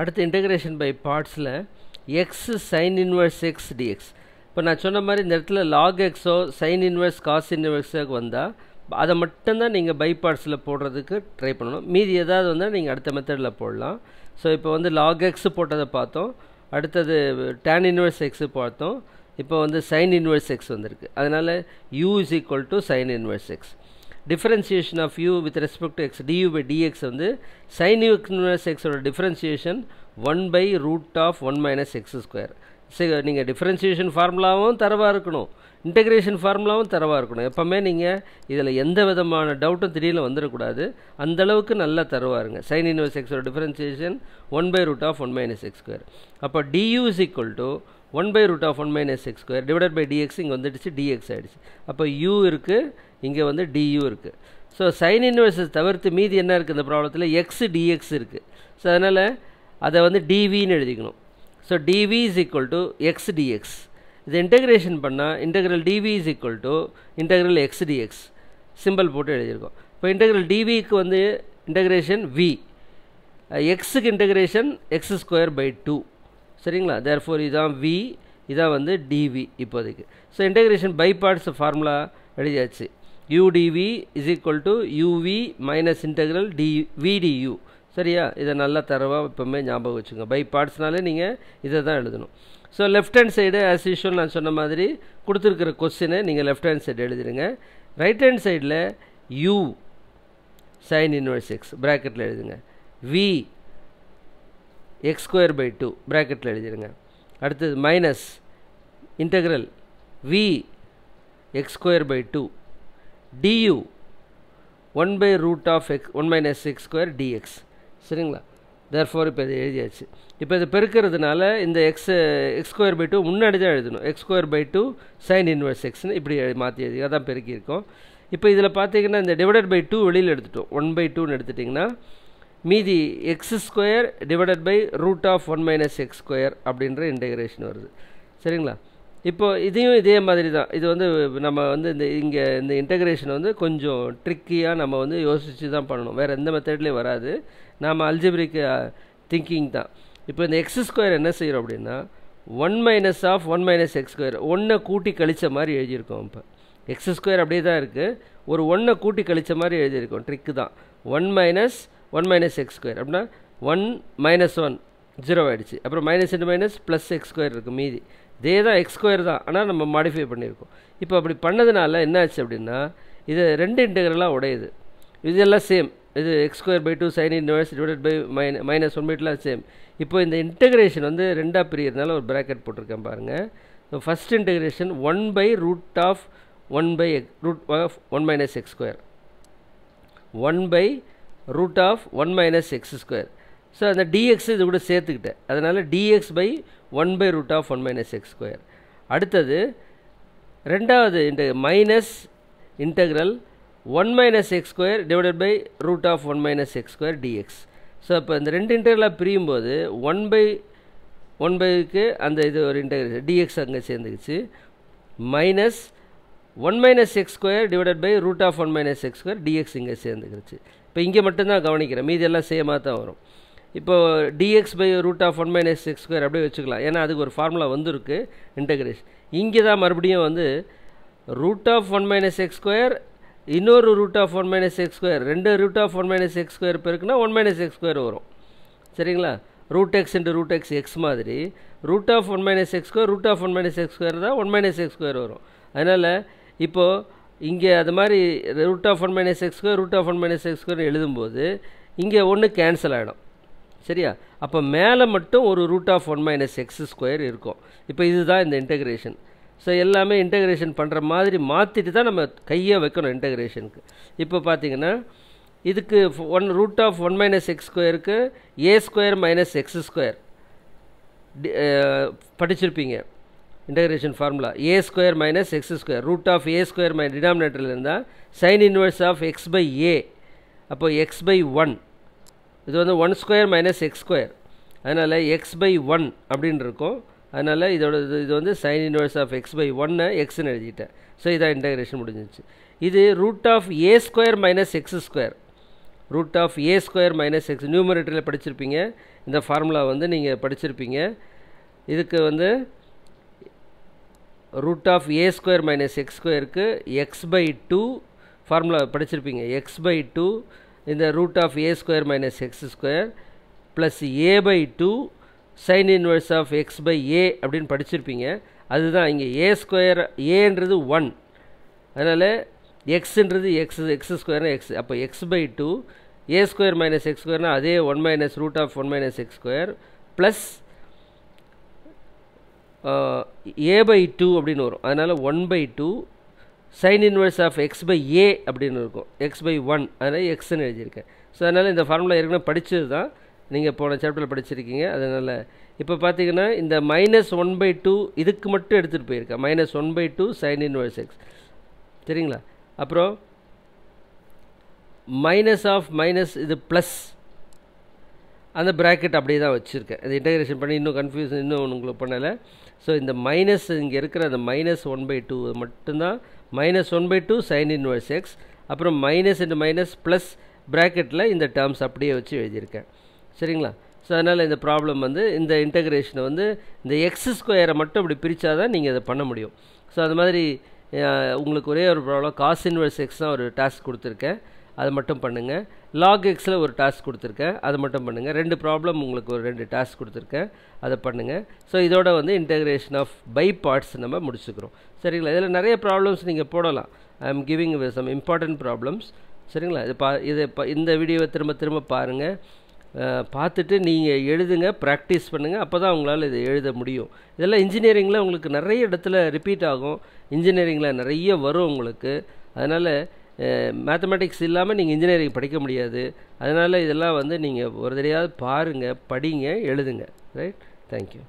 அடுத்து integration by பார்ட்ஸில் x sine inverse x dx இப்போ நான் சொன்ன மாதிரி இந்த இடத்துல லாக் எக்ஸோ சைன் இன்வர்ஸ் காஸ் இன்வர்ஸோ வந்தால் அதை மட்டும்தான் நீங்கள் பை பார்ட்ஸில் போடுறதுக்கு ட்ரை பண்ணணும் மீதி ஏதாவது வந்தால் நீங்கள் அடுத்த மெத்தடில் போடலாம் ஸோ இப்போ வந்து லாக் எக்ஸ் போட்டதை பார்த்தோம் அடுத்தது டேன் இன்வர்ஸ் எக்ஸு பார்த்தோம் இப்போ வந்து சைன் இன்வர்ஸ் எக்ஸ் வந்திருக்கு அதனால் u is equal to sine inverse x differentiation of u with respect to x du by dx வந்து சைன் யூ எக்ஸோட differentiation one by root of one minus x square சரி நீங்கள் differentiation ஃபார்முலாவும் தரவாக இருக்கணும் integration ஃபார்முலாவும் தரவாக இருக்கணும் எப்போவுமே நீங்கள் இதில் எந்த விதமான டவுட்டும் திடீர்னு வந்துடக்கூடாது அந்தளவுக்கு நல்லா தருவாக இருங்க சைன் இன்வர்ஸ் எக்ஸோட differentiation one by root of one minus x square அப்போ du is equal to one by root of one minus x square divided by dx இங்கே வந்துடுச்சு டிஎக்ஸ் ஆகிடுச்சு அப்போ யூ இருக்குது இங்கே வந்து டியூ இருக்குது ஸோ சைன் இன்வெர்ஸஸ் தவிர்த்து மீதி என்ன இருக்குது இந்த ப்ராப்ளத்தில் எக்ஸ் டிஎக்ஸ் இருக்குது ஸோ அதனால் அதை வந்து டிவின்னு எழுதிக்கணும் so dv is equal to x dx இது இன்டெகிரேஷன் பண்ணால் integral dv is equal to integral x dx simple போட்டு எழுதியிருக்கோம் இப்போ இன்டெகிரல் டிவிக்கு வந்து இன்டெகிரேஷன் வி எக்ஸுக்கு integration x square by two சரிங்களா தேர் ஃபோர் இதான் வி இதான் வந்து டிவி இப்போதைக்கு so integration by parts formula எழுதியாச்சு u dv is equal to uv minus integral d v du சரியா இதை நல்லா தரவாக எப்போவுமே ஞாபகம் வச்சுங்க பை பார்ட்ஸ்னாலே நீங்கள் இதை தான் எழுதணும் so left hand side as usual நான் சொன்ன மாதிரி கொடுத்துருக்கிற கொஸ்டினை நீங்கள் லெஃப்ட் ஹேண்ட் சைடு எழுதிடுங்க ரைட் ஹேண்ட் சைடில் யூ சைன் இன்வர்ஸ் எக்ஸ் ப்ராக்கெட்டில் எழுதுங்க v x square by two ப்ராக்கெட்டில் எழுதிடுங்க அடுத்தது minus integral v x square by two du one by root of x one minus x square dx சரிங்களா தேர் four இப்போ இது எழுதியாச்சு இப்போ இது பெருக்கிறதுனால இந்த x x square by two முன்னாடி தான் எழுதணும் x square by two sine inverse எக்ஸ்னு இப்படி மாற்றி எழுதி அதான் பெருக்கியிருக்கோம் இப்போ இதில் பார்த்தீங்கன்னா இந்த டிவைடட் பை டூ வெளியில் எடுத்துட்டோம் ஒன் பை டூன்னு எடுத்துட்டிங்கன்னா மீதி x square divided by root of one minus x square அப்படின்ற இன்டெகிரேஷன் வருது சரிங்களா இப்போது இதையும் இதே மாதிரி தான் இது வந்து நம்ம வந்து இந்த இங்கே இந்த இன்டகிரேஷன் வந்து கொஞ்சம் ட்ரிக்கியாக நம்ம வந்து யோசித்து தான் பண்ணணும் வேறு எந்த மெத்தட்லேயும் வராது நாம் அல்ஜிபிரிக்கு திங்கிங் தான் இப்போ இந்த எக்ஸ் ஸ்கொயர் என்ன செய்கிறோம் அப்படின்னா one minus of one minus x square ஒன்றை கூட்டி கழித்த மாதிரி எழுதியிருக்கோம் இப்போ எக்ஸ் ஸ்கொயர் அப்படியே தான் இருக்குது ஒரு ஒன்றை கூட்டி கழித்த மாதிரி எழுதியிருக்கோம் ட்ரிக்கு தான் one minus one minus x square அப்படின்னா ஒன் மைனஸ் ஒன் ஜீரோ ஆகிடுச்சு அப்புறம் minus into minus plus x square இருக்குது மீதி இதே தான் எக்ஸ் ஸ்கொயர் தான் ஆனால் நம்ம மாடிஃபை பண்ணியிருக்கோம் இப்போ அப்படி பண்ணதுனால ஆச்சு அப்படின்னா இது ரெண்டு இன்டெகிரலாக உடையுது இதெல்லாம் சேம் இது x square by two sine inverse divided by மைன மைனஸ் ஒன் பைட்லாம் சேம் இப்போ இந்த இன்டெகிரேஷன் வந்து ரெண்டாக பிரியறதுனால ஒரு ப்ராக்கெட் போட்டிருக்கேன் பாருங்கள் first integration one by root of one by x root of one minus x square one by root of one minus x square so அந்த டிஎக்ஸ் இது கூட சேர்த்துக்கிட்டேன் அதனால் dx by one by root of one minus x square அடுத்தது ரெண்டாவது இந்த minus integral one minus x square divided by root of one minus x square dx so அப்போ இந்த ரெண்டு இன்டர்வலாக பிரியும் போது ஒன் பை ஒன் பைக்கு அந்த இது ஒரு இன்டகிரேஷன் டிஎக்ஸ் அங்கே சேர்ந்துக்குச்சு minus one minus x square divided by root of one minus x square dx இங்கே சேர்ந்துக்கிடுச்சு இப்போ இங்கே மட்டும்தான் கவனிக்கிறேன் மீதி எல்லாம் சேமாக தான் வரும் இப்போது dx by root of one minus x square அப்படியே வச்சுக்கலாம் ஏன்னா அதுக்கு ஒரு ஃபார்முலா வந்திருக்கு இன்டகிரேஷன் இங்கே தான் மறுபடியும் வந்து root of one minus x square இன்னொரு root of one minus x square ரெண்டு root of one minus x square பெருக்குனா ஒன் மைனஸ் எக்ஸ் ஸ்கொயர் வரும் சரிங்களா root x into root x x மாதிரி root of one minus x square root of one minus x square தான் one minus x square வரும் அதனால் இப்போது இங்கே அது மாதிரி root of one minus x square root of one minus x square எழுதும்போது இங்கே ஒன்று கேன்சல் ஆகிடும் சரியா அப்போ மேலே மட்டும் ஒரு root of one minus x square இருக்கும் இப்போ இதுதான் இந்த இன்டகிரேஷன் ஸோ எல்லாமே இன்டகிரேஷன் பண்ணுற மாதிரி மாற்றிட்டு தான் நம்ம கையை வைக்கணும் இன்டெகிரேஷனுக்கு இப்போ பார்த்தீங்கன்னா இதுக்கு one root of one minus x ஸ்கொயருக்கு a square minus x square படிச்சிருப்பீங்க integration formula a square minus x square root of a square minus டினாமினேட்டரில் இருந்தால் sine inverse of x by a அப்போ எக்ஸ் பை ஒன் இது வந்து one square minus x square அதனால் x by one அப்படின்னு இருக்கும் அதனால் இதோட இது இது வந்து sine inverse of x by ஒன்னை எக்ஸ்னு எழுதிட்டேன் ஸோ இதான் இன்டகிரேஷன் முடிஞ்சிச்சு இது root of a square minus x square root of a square minus x நியூமரேட்டரில் படிச்சிருப்பீங்க இந்த ஃபார்முலா வந்து நீங்கள் படிச்சிருப்பீங்க இதுக்கு வந்து root of a square minus x ஸ்கொயருக்கு எக்ஸ் பை டூ ஃபார்முலா படிச்சிருப்பீங்க எக்ஸ் பை டூ இந்த root of a square minus x square plus a by two sine inverse of x by a அப்படின்னு படிச்சிருப்பீங்க அதுதான் இங்கே ஏ ஸ்கொயர் ஏன்றது one அதனால் எக்ஸுன்றது எக்ஸ் எக்ஸ் ஸ்கொயர்னா எக்ஸ் அப்போ x by two a square minus x ஸ்கொயர்னால் அதே one minus root of one minus x square plus a by two அப்படின்னு வரும் அதனால் one by two sine inverse of x by a அப்படின்னு இருக்கும் X by one அதனால் எக்ஸ்ன்னு எழுதியிருக்கேன் ஸோ அதனால் இந்த ஃபார்முலா ஏற்கனவே படித்தது தான் நீங்கள் போன சாப்டரில் படிச்சிருக்கீங்க அதனால் இப்போ பார்த்தீங்கன்னா இந்த மைனஸ் ஒன் பை டூ இதுக்கு மட்டும் எடுத்துகிட்டு போயிருக்கேன் minus one by two sine inverse x சரிங்களா அப்புறம் மைனஸ் ஆஃப் மைனஸ் இது ப்ளஸ் அந்த ப்ராக்கெட் அப்படியே தான் வச்சுருக்கேன் அது இன்டகிரேஷன் பண்ணி இன்னும் கன்ஃபியூஷன் இன்னும் உங்களுக்கு பண்ணலை ஸோ இந்த மைனஸ் இங்கே இருக்கிற அந்த மைனஸ் ஒன் பை டூ மட்டும்தான் minus one by two sine inverse x அப்புறம் மைனஸ் இன்ட்டு மைனஸ் ப்ளஸ் ப்ராக்கெட்டில் இந்த டேர்ம்ஸ் அப்படியே வச்சு எழுதியிருக்கேன் சரிங்களா ஸோ அதனால் இந்த ப்ராப்ளம் வந்து இந்த இன்டகிரேஷனை வந்து இந்த எக்ஸ் ஸ்கொயரை மட்டும் இப்படி பிரித்தா தான் நீங்கள் இதை பண்ண முடியும் ஸோ அது மாதிரி உங்களுக்கு ஒரே ஒரு ப்ராப்ளம் காஸ் இன்வர்ஸ் எக்ஸ் தான் ஒரு டாஸ்க் கொடுத்துருக்கேன் அது மட்டும் பண்ணுங்கள் லாக் எக்ஸில் ஒரு டாஸ்க் கொடுத்துருக்கேன் அது மட்டும் பண்ணுங்கள் ரெண்டு ப்ராப்ளம் உங்களுக்கு ஒரு ரெண்டு டாஸ்க் கொடுத்துருக்கேன் அதை பண்ணுங்கள் ஸோ இதோட வந்து இன்டகிரேஷன் ஆஃப் பை பார்ட்ஸ் நம்ம முடிச்சுக்கிறோம் சரிங்களா இதில் நிறைய ப்ராப்ளம்ஸ் நீங்கள் போடலாம் I am giving some important problems சரிங்களா இது பா இதை இந்த வீடியோவை திரும்ப திரும்ப பாருங்கள் பார்த்துட்டு நீங்கள் எழுதுங்க ப்ராக்டிஸ் பண்ணுங்கள் அப்போ தான் உங்களால் இதை எழுத முடியும் இதெல்லாம் இன்ஜினியரிங்கில் உங்களுக்கு நிறைய இடத்துல ரிப்பீட் ஆகும் இன்ஜினியரிங்கில் நிறைய வரும் உங்களுக்கு அதனால் மேத்தமெட்டிக்ஸ் இல்லாமல் நீங்கள் இன்ஜினியரிங் படிக்க முடியாது அதனால் இதெல்லாம் வந்து நீங்கள் ஒரு தடையாவது பாருங்கள் படிங்க எழுதுங்க ரைட் தேங்க்யூ